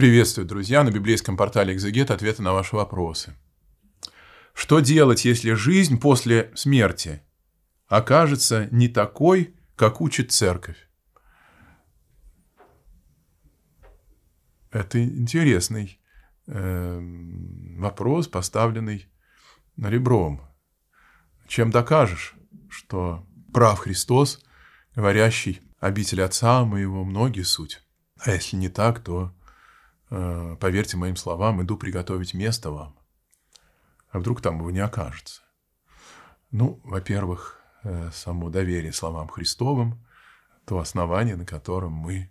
Приветствую, друзья, на библейском портале «Экзегет» ответы на ваши вопросы. Что делать, если жизнь после смерти окажется не такой, как учит церковь? Это интересный э, вопрос, поставленный на ребром. Чем докажешь, что прав Христос, говорящий обитель Отца моего, многие суть? А если не так, то Э, поверьте моим словам, иду приготовить место вам. А вдруг там его не окажется? Ну, во-первых, э, само доверие словам Христовым, то основание, на котором мы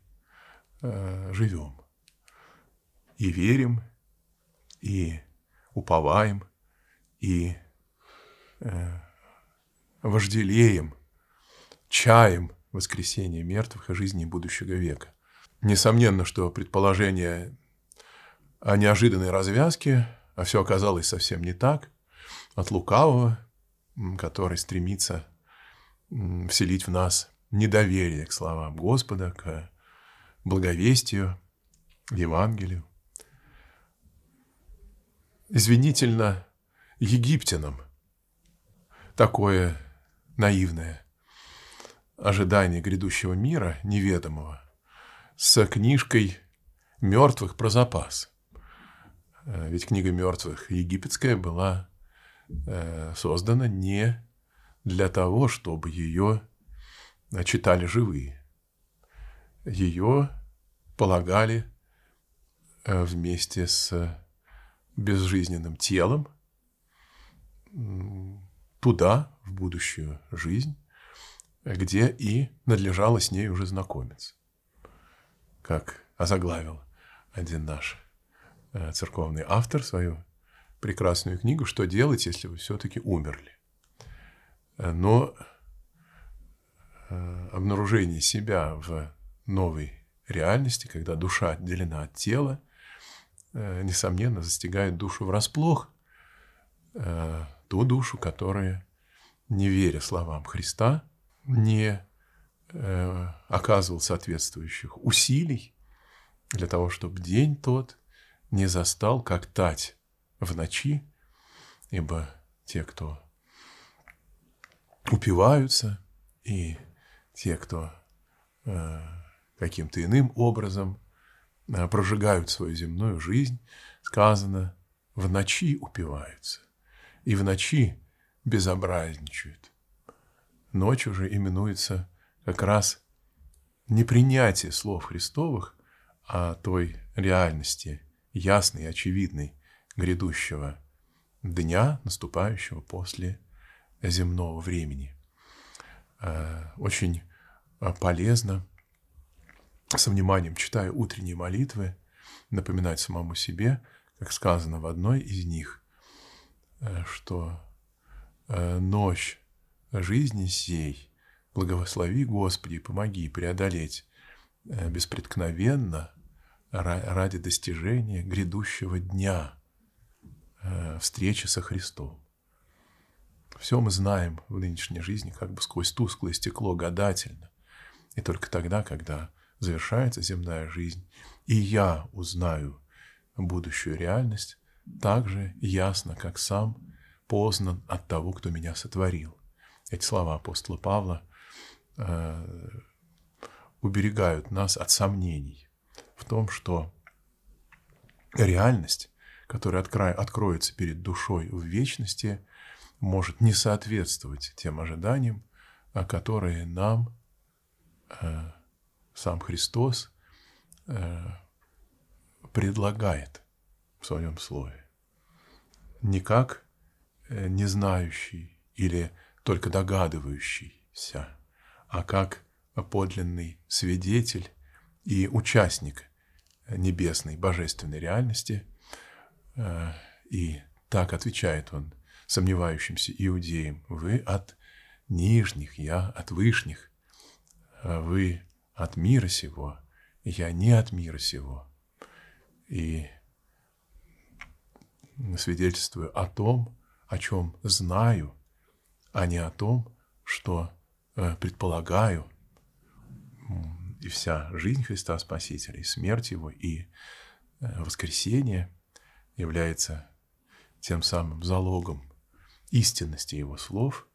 э, живем. И верим, и уповаем, и вожделеем, чаем воскресения мертвых и жизни будущего века. Несомненно, что предположение о неожиданной развязке, а все оказалось совсем не так, от лукавого, который стремится вселить в нас недоверие к словам Господа, к благовестию, Евангелию. Извинительно египтянам такое наивное ожидание грядущего мира, неведомого, с книжкой мертвых про запас – Э, ведь книга мертвых египетская была э, создана не для того, чтобы ее э, читали живые. Ее полагали вместе с безжизненным телом туда, в будущую жизнь, где и надлежало с ней уже знакомиться, как озаглавил один наш Э, церковный автор свою прекрасную книгу «Что делать, если вы все-таки умерли?». Э, но э, обнаружение себя в новой реальности, когда душа отделена от тела, несомненно, застигает душу врасплох, ту душу, которая, не веря словам Христа, не оказывал соответствующих усилий для того, чтобы день тот не застал, как тать в ночи, ибо те, кто упиваются, и те, кто э, каким-то иным образом э, прожигают свою земную жизнь, сказано, в ночи упиваются, и в ночи безобразничают. Ночь уже именуется как раз непринятие слов Христовых а той реальности – ясный, очевидный, грядущего дня, наступающего после земного времени. Э, очень э, полезно, со вниманием читая утренние молитвы, напоминать самому себе, как сказано в одной из них, э, что ночь жизни сей, благослови Господи, помоги преодолеть беспреткновенно ради достижения грядущего дня э, встречи со Христом. Все мы знаем в нынешней жизни как бы сквозь тусклое стекло гадательно. И только тогда, когда завершается земная жизнь, и я узнаю будущую реальность так же ясно, как сам познан от того, кто меня сотворил. Эти слова апостола Павла э, уберегают нас от сомнений том, что реальность, которая откро... откроется перед душой в вечности, может не соответствовать тем ожиданиям, которые нам э, сам Христос э, предлагает в своем слове. Не как э, не знающий или только догадывающийся, а как подлинный свидетель и участник небесной, божественной реальности. Э, и так отвечает он сомневающимся иудеям, «Вы от нижних, я от вышних, э, вы от мира сего, я не от мира сего». И свидетельствую о том, о чем знаю, а не о том, что э, предполагаю – и вся жизнь Христа Спасителя, и смерть Его, и э, воскресение является тем самым залогом истинности Его слов,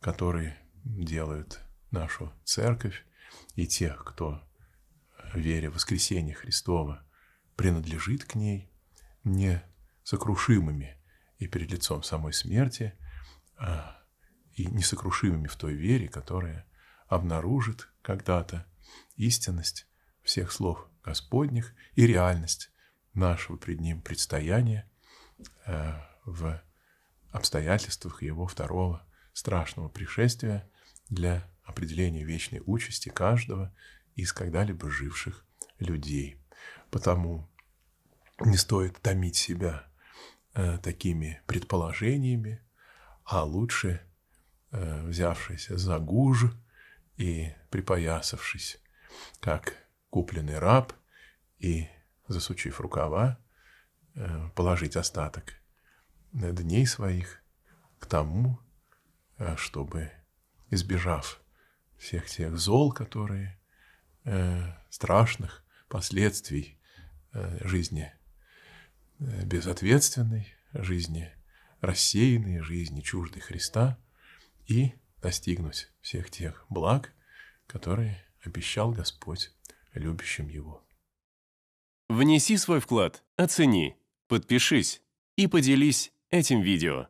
которые делают нашу церковь и тех, кто, вере в воскресение Христова, принадлежит к ней, не сокрушимыми и перед лицом самой смерти, а и несокрушимыми в той вере, которая обнаружит когда-то истинность всех слов Господних и реальность нашего пред Ним предстояния э, в обстоятельствах Его второго страшного пришествия для определения вечной участи каждого из когда-либо живших людей. Потому не стоит томить себя э, такими предположениями, а лучше, э, взявшись за гуж, и припоясавшись, как купленный раб, и, засучив рукава, э, положить остаток дней своих к тому, э, чтобы, избежав всех тех зол, которые э, страшных последствий жизни безответственной, жизни рассеянной, жизни чуждой Христа, и достигнуть всех тех благ, которые обещал Господь любящим его. Внеси свой вклад, оцени, подпишись и поделись этим видео.